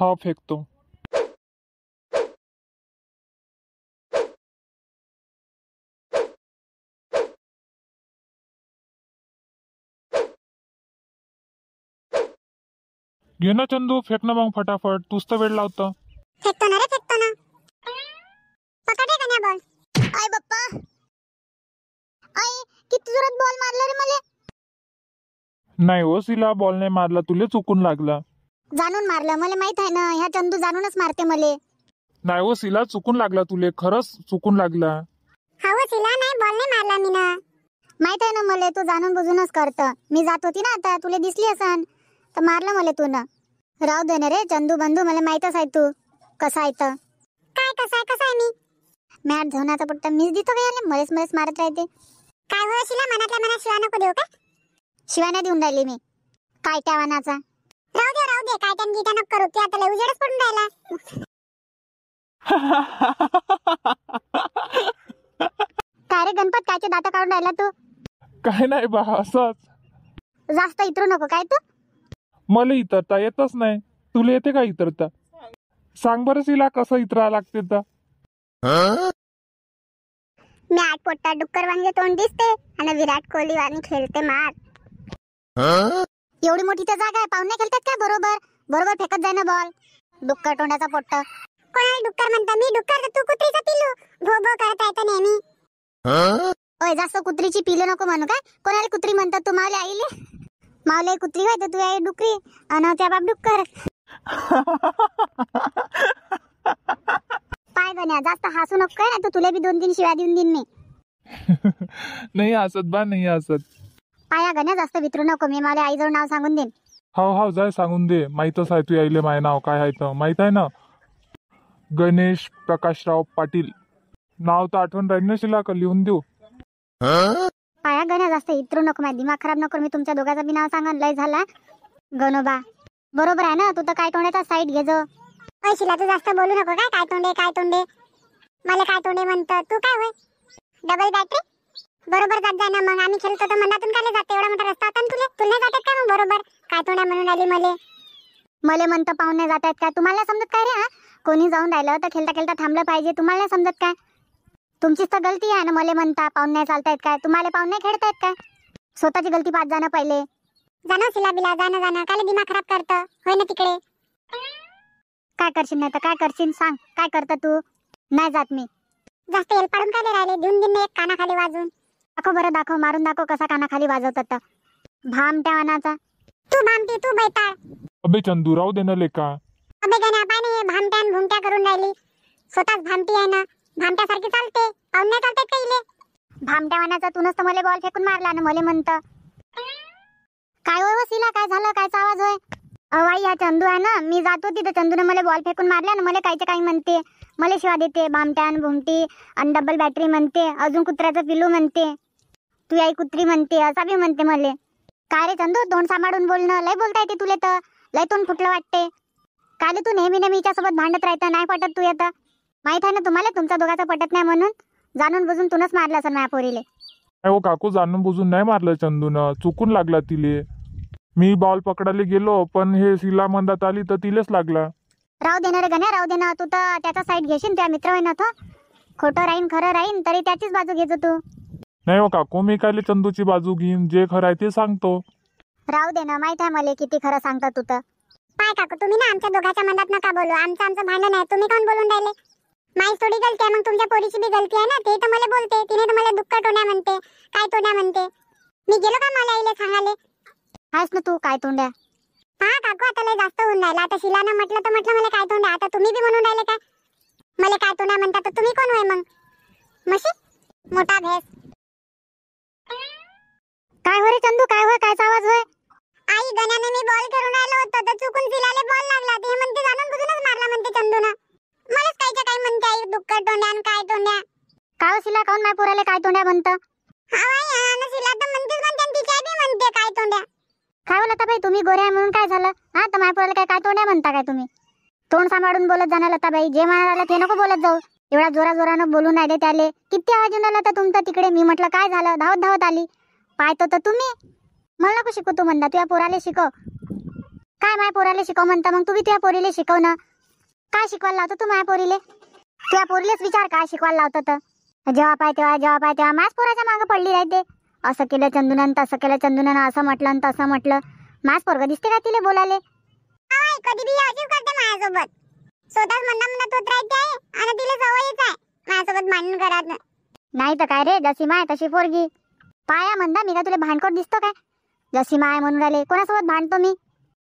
हा फेकतो घे ना चंदू फेक ना मग फटाफट तूच तर वेळ लावतं फेकतो ना रे फेकतो ना पकडे का ना बॉल आई बाप्पा आई किती जोरात बॉल मारला रे मले नाही हो सिला बॉल नाही मारला तुला चुकून लागला जाणून मारलं मला माहित आहे ना ह्या चंदू जाणूनच मारते मले नाही हो सिला चुकून लागला तुले खरंच चुकून लागला हो शिला नाही बॉल नाही मारला मी ना माहित आहे ना मले तू जाणून बुजूनच करत मी जात होती ना आता तुला दिसली असन तर मारलं मला तू ना राहू दे रे चंदू बंधू मला माहीतच आहे तू कसा आहे तर काय कसा आहे कसा आहे मी मॅट झोनाचा पट्टा मीच दिसतो का याले मलेच मलेच मारत राहते काय हो शिला मनातल्या मनात शिवा नको हो देऊ का शिवाने देऊन राहिली मी काय त्या वानाचा राहू दे काय त्यान गीता नक करू ते आता लय उजेडच पडून राहिला काय रे गणपत कायचे दाता काढून राहिला तू काय नाही बा असच जास्त इतरू नको काय तू मला इतरता येतच नाही तुला येते का इतरता सांग बरं तिला कसं इतरा लागते तर मी आठ पोट्टा डुक्कर वांगे तोंड दिसते आणि विराट कोहली वाणी खेळते मार एवढी मोठी तर जागा आहे पाहुणे खेळतात का बरोबर बरोबर फेकत जाय ना बॉल डुक्कर तोंडाचा पोट्ट कोणाला डुक्कर म्हणता मी डुक्कर तू कुत्रीचा पिल्लू भो भो करत आहे तर नेहमी ओय जास्त कुत्रीची पिल्लू नको म्हणू काय कोणाला कुत्री म्हणतात तू मावले आईले मावले कुत्री होय तू आई डुकरी आणि त्या बाप डुक्कर पाय बन्या जास्त हसू नको काय ना तू तुला बी दोन तीन शिवाय देऊन देईन मी नाही हसत बा नाही हसत पाया गण्या जास्त वितरू नको मी मला आईजवळ नाव सांगून देईन हो हाव हो, जाय सांगून दे माहीतच आहे तू यायले माय नाव काय आहे तर आहे ना गणेश प्रकाशराव पाटील नाव तर आठवण राहील ना शिला लिहून देऊ पाया गण्या जास्त इतरू नको माझ्या दिमाग खराब नको मी तुमच्या दोघांचं बी नाव सांगा लय झाला गणोबा बरोबर आहे ना तू तर काय तोंडाचा साईड घे जो ओय शिला तू जास्त बोलू नको काय काय तोंडे काय तोंडे मला काय तोंडे म्हणत तू काय होय डबल बॅटरी बरोबर जात जाय मग आम्ही खेळतो तर मनातून काय जाते एवढा मोठा रस्ता होता तुला तुले जातात का मग बरोबर काय तोंडा म्हणून आली मले मले म्हणतं पाहुणे जात आहेत का तुम्हाला समजत काय रे हा कोणी जाऊन राहिलं तर खेळता खेळता थांबलं पाहिजे तुम्हाला समजत काय तुमचीच तर गलती आहे ना मले म्हणता पाहुणे चालतायत काय तुम्हाला पाहुणे खेळतायत काय स्वतःची गलती पाच जाणं पहिले जाणं हो बिला जाणं जाणं काय दिमाग खराब करत होय ना तिकडे काय करशील नाही तर काय करशील सांग काय करता तू नाही जात मी जास्त हेल्प पाडून काय राहिले दोन दिन एक कानाखाली वाजून दाखव बरं दाखव मारून दाखव कसा कानाखाली वाजवतात भाम भामट्या तू भामटी तू बैताळ अबे चंदू राव दे लेका अबे गण्या पाणी नाही भामट्या आणि भुमट्या करून राहिली स्वतःच भामटी आहे ना सारखी चालते पाहून नाही चालते का भामट्या वनाचा तूनच तर मला बॉल फेकून मारला ना मला म्हणत काय होय वसीला काय झालं काय आवाज होय अवाई हा चंदू आहे ना मी जातो तिथे चंदूने मला बॉल फेकून मारला ना मला कायचं काही म्हणते मला शिवा देते भामट्यान भुमटी आणि डबल बॅटरी म्हणते अजून कुत्र्याचं पिलू म्हणते तू आई कुत्री म्हणते असा बी म्हणते मले काय रे चंदू तोंड सांभाळून बोलणं लय बोलता येते तुला तर लय तोंड फुटलं वाटते काले तू नेहमी नेहमी सोबत भांडत राहत नाही पटत तू येतं माहित आहे ना तुम्हाला तुमचा दोघाचा पटत नाही म्हणून जाणून बुजून तूनच मारलं असं माझ्या पोरीले नाही हो काकू जाणून बुजून नाही मारलं चंदून चुकून लागला तिले मी बॉल पकडायला गेलो पण हे शिला मंदात आली तर तिलेच लागला राहू देणार रे गण्या राहू देणार तू तर त्याचा साईड घेशील त्या मित्र होईन खोटं राहीन खरं राहीन तरी त्याचीच बाजू घेतो तू नाही हो काकू मी काय चंदूची बाजू घेईन जे खरं आहे ते सांगतो राहू दे ना माहित आहे मला किती खरं सांगता तू तर पाय काकू तुम्ही ना आमच्या दोघांच्या मनात नका बोलू आमचं आमचं भांडण आहे तुम्ही कोण बोलून राहिले माझी थोडी गलती आहे मग तुमच्या पोरीची बी गलती आहे ना ते तर मला बोलते तिने तर मला दुःख टोण्या म्हणते काय टोण्या म्हणते मी गेलो का मला आईला सांगाले आहेस ना तू काय तोंड्या हा काकू आता लय जास्त होऊन राहिला आता शिलानं म्हटलं तर म्हटलं मला काय तोंड्या आता तुम्ही बी म्हणून राहिले काय मला काय तोंड्या म्हणता तर तुम्ही कोण होय मग मशी मोठा भेस काय हो रे चंदू काय हो काय आवाज होय आई गण्याने मी बॉल करून आलो होतो तर चुकून फिलाले बॉल लागला ते म्हणते जाणून बुजूनच मारला म्हणते चंदूना मलाच कायच्या काय म्हणते आई दुक्कर तोंड्या काय तोंड्या काव सिला हो काऊन नाही पुराले काय तोंड्या म्हणतं हा आई आणि म्हणतेच म्हणते तिच्या भी म्हणते काय तोंड्या काय बोलता भाई तुम्ही गोऱ्या म्हणून काय झालं हा तर माय काय काय तोंड्या म्हणता काय तुम्ही तोंड सांभाळून बोलत जाणार लता भाई जे म्हणाला ते नको बोलत जाऊ एवढा जोरा जोरानं बोलून आले त्याले किती आवाज येऊन राहिला तर तुमचं तिकडे मी म्हटलं काय झालं धावत धावत आली पाहतो तर तुम्ही मला नको शिकू तू म्हणता तुझ्या पोराले शिकव काय माय पोराले शिकव म्हणता मग तुम्ही तुझ्या पोरीले शिकव ना काय शिकवायला लावतो तू माया पोरीले तुझ्या पोरीलेच विचार काय शिकवायला लावतो तर जेव्हा पाय तेव्हा जेव्हा पाय तेव्हा माझ पोराच्या मागं पडली ते असं केलं चंदुनानं तसं केलं चंदुनानं असं म्हटलं तसं म्हटलं माझ पोरग दिसते का तिला बोलाले कधी करते माझ्यासोबत स्वतःच म्हणणं म्हणत होत राहते आणि तिला आहे माझ्यासोबत ना नाही तर काय रे जशी माय तशी पोरगी पाया म्हणता मी का तुला भांडकोट दिसतो काय जशी माय म्हणून राहिले कोणासोबत भांडतो मी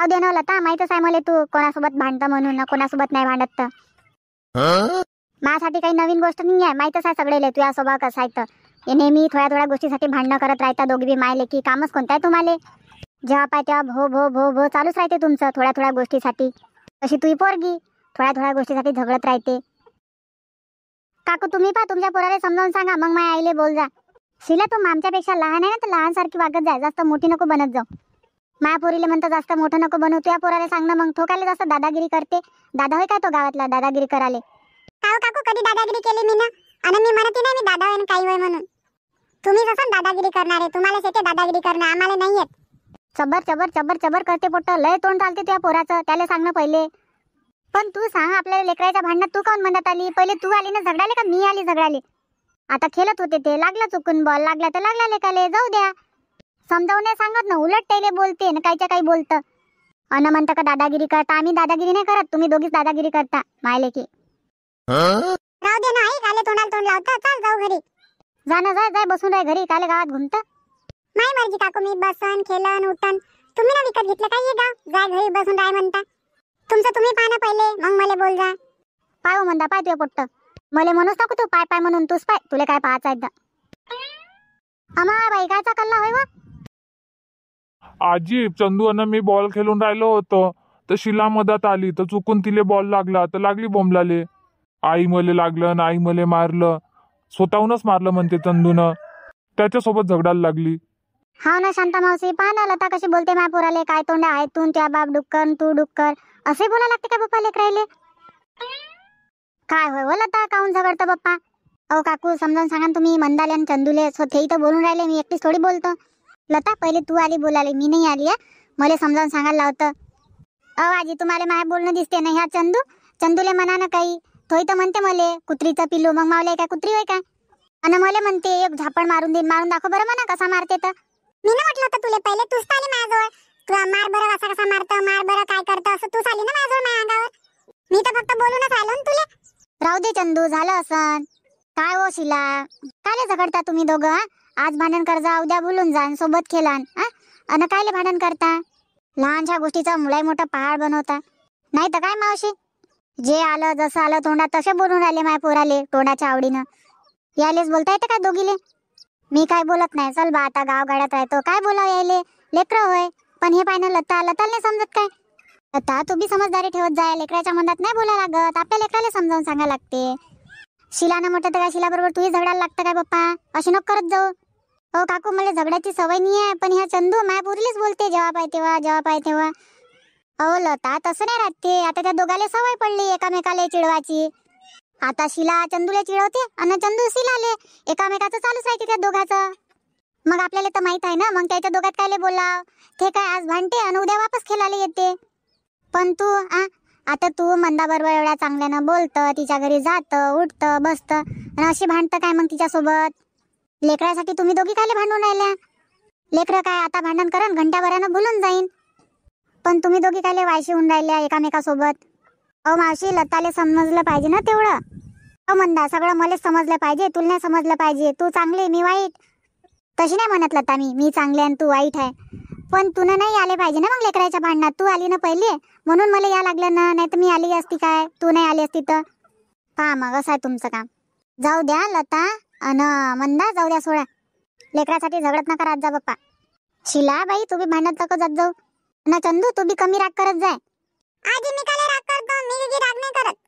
अहो दे लता माहितच आहे मला तू कोणासोबत भांडतं म्हणून कोणासोबत नाही भांडत तर माझ्यासाठी काही नवीन गोष्ट नाही आहे माहितच आहे सगळे तुझ्या स्वभाव कसा आहे तर नेहमी थोड्या थोड्या गोष्टीसाठी भांडणं करत राहता दोघी बी मायले की कामच कोणतं आहे तुम्हाला जेव्हा पाय तेव्हा भो भो भो भो चालूच राहते तुमचं थोड्या थोड्या गोष्टीसाठी तशी तू पोरगी थोड्या थोड्या गोष्टीसाठी झगडत राहते काकू तुम्ही पा तुमच्या पोराला समजावून सांगा मग माय आईले बोल जा शिला तू आमच्यापेक्षा लहान आहे ना तर लहानसारखी वागत जाय जास्त मोठी नको बनत जाऊ माया पोरीला म्हणतो जास्त मोठं नको बनवू त्या पोराला सांग ना मग काय जास्त दादागिरी करते दादा होय काय तो गावातला दादागिरी कराले काव काकू कधी दादागिरी केली मी ना आणि मी म्हणते ना मी दादा होईन काही होय म्हणून तुम्ही जसं दादागिरी करणार आहे तुम्हालाच येते दादागिरी करणं आम्हाला नाही येत चबर चबर चबर चबर करते पोट लय तोंड चालते त्या पोराचं त्याला सांग ना पहिले पण तू सांग आपल्या लेकराच्या भांडणात तू काऊन म्हणत आली पहिले तू आली ना झगडाले का मी आली झगडाले आता खेळत होते ते लागला चुकून बॉल लागला तर लागला लेकाले जाऊ द्या समजावून सांगत ना उलट टेले बोलते ना काहीच्या काही बोलत अन म्हणतं का दादागिरी करता आम्ही दादागिरी नाही करत तुम्ही दोघीच दादागिरी करता मायले की दे ना आई काले तोंडाला तोंड लावता चल जाऊ घरी जा ना जा जा बसून राह घरी काले गावात घुमत नाही मर्जी काकू मी बसन खेळन उठन तुम्ही ना विकत घेतलं काय गाव जाय घरी बसून राय म्हणता तुमचं तुम्ही पाहा पहिले मग मला बोल जा पाहू हो म्हणता पाय तुझ्या पोट्ट मले म्हणूच नको तू पाय पाय म्हणून तूच पाय तुला काय पाहायचं आहे एकदा अमा बैगाचा कल्ला होय वा आजी चंदू अन मी बॉल खेळून राहिलो होतो तर शिला मदत आली तर चुकून तिले बॉल लागला तर लागली बोंबलाले आई मले लागलं आणि आई मले मारलं स्वतःहूनच मारलं म्हणते त्याच्या त्याच्यासोबत झगडायला लागली हा ना शांता मावशी पहा ना लता कशी बोलते माय पुराले काय तोंड आहे तू त्या बाप डुक्कर तू डुक्कर असे बोला लागते का बाप्पा लेकरायले काय होय हो लता काऊन झगडतं पप्पा अहो काकू समजावून सांगा तुम्ही मंदाले आणि चंदुले सो इथं बोलून राहिले मी एकटीच थोडी बोलतो लता पहिले तू आली बोलाली मी नाही आली आहे मला समजावून सांगायला लावतं अहो आजी तुम्हाला माय बोलणं दिसते ना ह्या चंदू चंदूले म्हणा ना काही थोई तर म्हणते मले कुत्रीचा पिल्लू मग मावले काय कुत्री होय काय आणि मला म्हणते एक झापड मारून दे मारून दाखव बरं म्हणा कसा मारते तर मी ना म्हटलं होतं तुला पहिले तूच आले आली तुला मार बरं कसा कसा मारतं मार बरं काय करतं असं तूच आली ना माझ्याजवळ माझ्या अंगावर मी तर फक्त बोलूनच आलो ना तुला राहू दे चंदू झालं असन काय हो शिला काय झगडता तुम्ही दोघं आज भांडण करजा उद्या बोलून जान सोबत खेळान हा अन कायले भांडण करता लहानशा गोष्टीचा मुलाही मोठा पहाड बनवता नाही तर काय मावशी जे आलं जसं आलं तोंडात तसे बोलून आले माय पोराले तोंडाच्या आवडीनं यालेच बोलता येते का दोघीले मी काय बोलत नाही चल बा आता गावगाड्यात राहतो काय बोलाव यायले लेकरं होय पण हे पाहिनं लता लताल नाही समजत काय आता तुम्ही समजदारी ठेवत जाय लेकराच्या मनात नाही बोला लागत आपल्या लेकराला समजावून सांगा लागते ना म्हटलं तर काय शिलाबरोबर तूही झगडायला लागतं काय पप्पा अशी नको करत जाऊ हो काकू मला झगड्याची सवय नाही आहे पण ह्या चंदू माय पूर्वीच बोलते जेव्हा पाय तेव्हा जेव्हा पाय तेव्हा अहो लता तसं नाही राहते आता त्या दोघाले सवय पडली एकामेकाला चिडवायची आता शिला चंदूला चिडवते आणि चंदू शिलाले एकामेकाचं चालूच राहते त्या दोघाचं मग आपल्याला तर माहित आहे ना मग त्याच्या दोघात कायले बोलाव ते काय आज भांडते आणि उद्या वापस खेळायला येते पण तू आ आता तू मंदाबरोबर एवढ्या चांगल्यानं बोलतं तिच्या घरी जात उठत बसतं आणि अशी भांडत काय मग तिच्यासोबत लेकरासाठी तुम्ही दोघी कायले भांडून राहिल्या लेकरं काय आता भांडण करण घंट्याभरानं भुलून जाईन पण तुम्ही दोघी कायले वायशी होऊन राहिल्या एकामेकासोबत अहो मावशी लताले समजलं पाहिजे ना तेवढं अहो मंदा सगळं मला समजलं पाहिजे तुला समजलं पाहिजे तू चांगली मी वाईट तशी नाही म्हणत लता मी मी चांगली आणि तू वाईट आहे पण तुला नाही आले पाहिजे ना मग लेकराच्या भांडणात तू आली ना पहिले म्हणून मला या लागलं ना नाही तर मी आली असती काय तू नाही आली असती तर पहा मग असं आहे तुमचं काम जाऊ द्या लता अन मंदा जाऊ द्या सोळा लेकरासाठी झगडत नका रात जा बाप्पा शिला बाई तू बी भांडत नको जात जाऊ ना चंदू तू बी कमी राग करत जाय आजी मी काय राग करतो मी राग नाही करत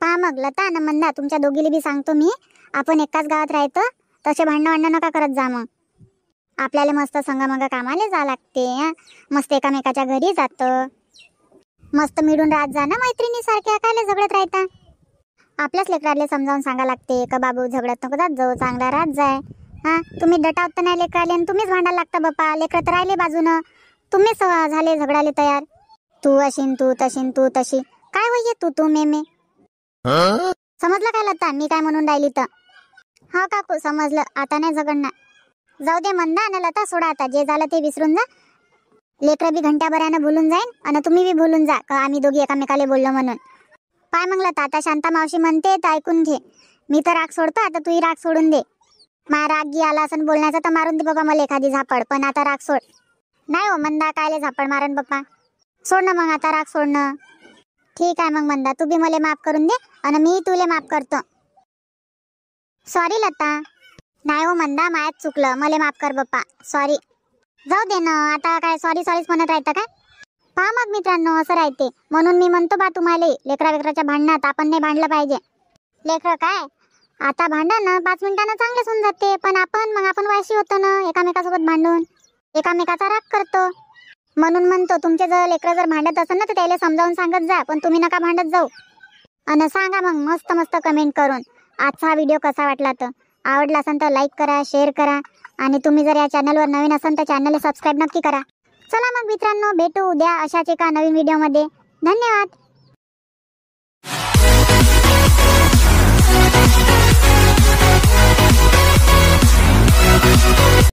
पहा मग लता ना मंदा तुमच्या दोघीला बी सांगतो मी आपण एकाच गावात राहतो तसे भांडणं वांडणं नका करत जा मग आपल्याला मस्त संगमंग कामाला जावं लागते मस्त एकामेकाच्या घरी जातो मस्त मिळून राहत जा ना मैत्रिणी सारख्या कायला झगडत राहता आपल्याच लेकराला समजावून सांगा लागते का बाबू झगडत नको जात जाऊ चांगला राहत जाय हा तुम्ही तर नाही लेकराले आणि तुम्हीच भांडायला लागता बाप्पा लेकरं तर राहिले बाजूनं तुम्ही झाले झगडाले तयार तू अशीन तू तशीन तू तशी काय वय तू तू मे मे समजलं काय लता मी काय म्हणून राहिली तर हा हो काकू समजलं आता नाही झगडणार जाऊ दे मंदा आणि लता सोडा आता जे झालं ते विसरून जा लेकरं बी घंटाभरानं बोलून जाईन आणि तुम्ही बी बोलून जा का आम्ही दोघी एकामेकाला बोललो म्हणून पाय मग लता आता शांता मावशी म्हणते तर ऐकून घे मी तर राग सोडतो आता तूही राग सोडून दे मा राग गी आला असं बोलण्याचा तर मारून दे बघा मला एखादी झापड पण आता राग सोड नाही हो मंदा कायले झापड मारण बाप्पा सोड ना मग आता राग सोडणं ठीक आहे मग मंदा तू बी मला माफ करून दे आणि मी तुले माफ करतो सॉरी लता नाही हो मंदा मायात चुकलं मले माफ कर बाप्पा सॉरी जाऊ दे ना आता काय सॉरी सॉरीच म्हणत राहतं काय पहा मग मित्रांनो असं राहते म्हणून मी म्हणतो बा तुम्हाला लेकरा वेकराच्या भांडणात आपण नाही भांडलं पाहिजे लेकर काय आता भांडा ना पाच मिनिटांना चांगले सुन जाते पण आपण मग आपण वाशी होतो ना एकामेकासोबत भांडून एकामेकाचा राग करतो म्हणून म्हणतो तुमचे जर लेकरं जर भांडत असेल ना तर त्याला समजावून सांगत जा पण तुम्ही नका भांडत जाऊ आणि सांगा मग मस्त मस्त कमेंट करून आजचा हा व्हिडिओ कसा वाटला तर आवडला असेल तर लाईक करा शेअर करा आणि तुम्ही जर या चॅनलवर नवीन असाल तर चॅनलला सबस्क्राईब नक्की करा चला मग मित्रांनो भेटू उद्या अशाच एका नवीन व्हिडिओमध्ये धन्यवाद